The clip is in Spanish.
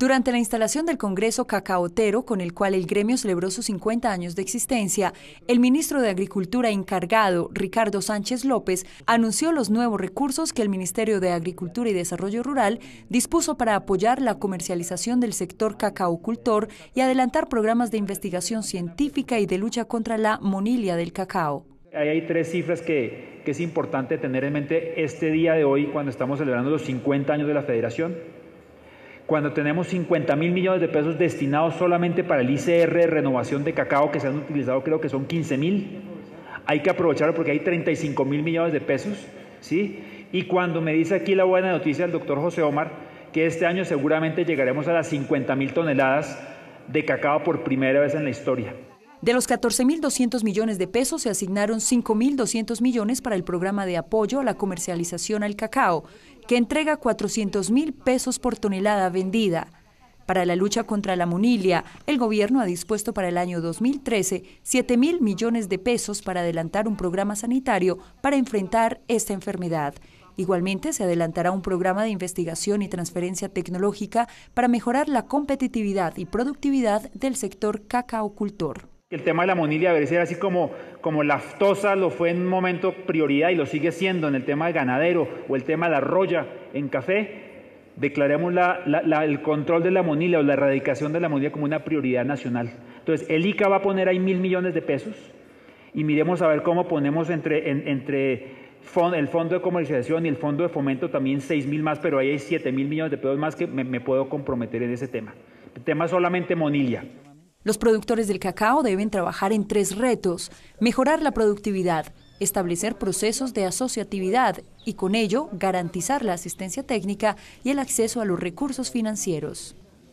Durante la instalación del Congreso Cacaotero, con el cual el gremio celebró sus 50 años de existencia, el ministro de Agricultura encargado, Ricardo Sánchez López, anunció los nuevos recursos que el Ministerio de Agricultura y Desarrollo Rural dispuso para apoyar la comercialización del sector cacaocultor y adelantar programas de investigación científica y de lucha contra la monilia del cacao. hay tres cifras que es importante tener en mente este día de hoy cuando estamos celebrando los 50 años de la federación cuando tenemos 50 mil millones de pesos destinados solamente para el ICR renovación de cacao, que se han utilizado creo que son 15 mil, hay que aprovecharlo porque hay 35 mil millones de pesos, ¿sí? Y cuando me dice aquí la buena noticia el doctor José Omar, que este año seguramente llegaremos a las 50 mil toneladas de cacao por primera vez en la historia. De los 14.200 millones de pesos se asignaron 5.200 millones para el programa de apoyo a la comercialización al cacao que entrega 400 mil pesos por tonelada vendida. Para la lucha contra la monilia, el gobierno ha dispuesto para el año 2013 7 mil millones de pesos para adelantar un programa sanitario para enfrentar esta enfermedad. Igualmente, se adelantará un programa de investigación y transferencia tecnológica para mejorar la competitividad y productividad del sector cacaocultor. El tema de la monilia, debe ser así como, como Aftosa lo fue en un momento prioridad y lo sigue siendo en el tema del ganadero o el tema de la roya en café. Declaremos el control de la monilia o la erradicación de la monilia como una prioridad nacional. Entonces, el ICA va a poner ahí mil millones de pesos y miremos a ver cómo ponemos entre, el fondo de comercialización y el fondo de fomento también seis mil más, pero ahí hay siete mil millones de pesos más que me, puedo comprometer en ese tema. El tema solamente monilia. Los productores del cacao deben trabajar en tres retos, mejorar la productividad, establecer procesos de asociatividad y con ello garantizar la asistencia técnica y el acceso a los recursos financieros.